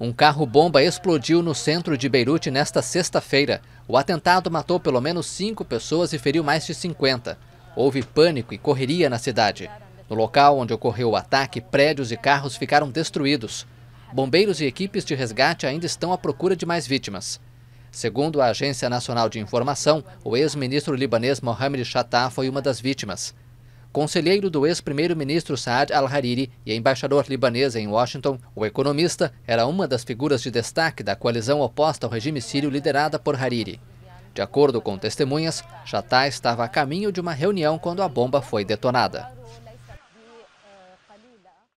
Um carro-bomba explodiu no centro de Beirute nesta sexta-feira. O atentado matou pelo menos cinco pessoas e feriu mais de 50. Houve pânico e correria na cidade. No local onde ocorreu o ataque, prédios e carros ficaram destruídos. Bombeiros e equipes de resgate ainda estão à procura de mais vítimas. Segundo a Agência Nacional de Informação, o ex-ministro libanês Mohamed Chattah foi uma das vítimas conselheiro do ex-primeiro-ministro Saad al-Hariri e embaixador libanês em Washington, o economista era uma das figuras de destaque da coalizão oposta ao regime sírio liderada por Hariri. De acordo com testemunhas, Chatá estava a caminho de uma reunião quando a bomba foi detonada.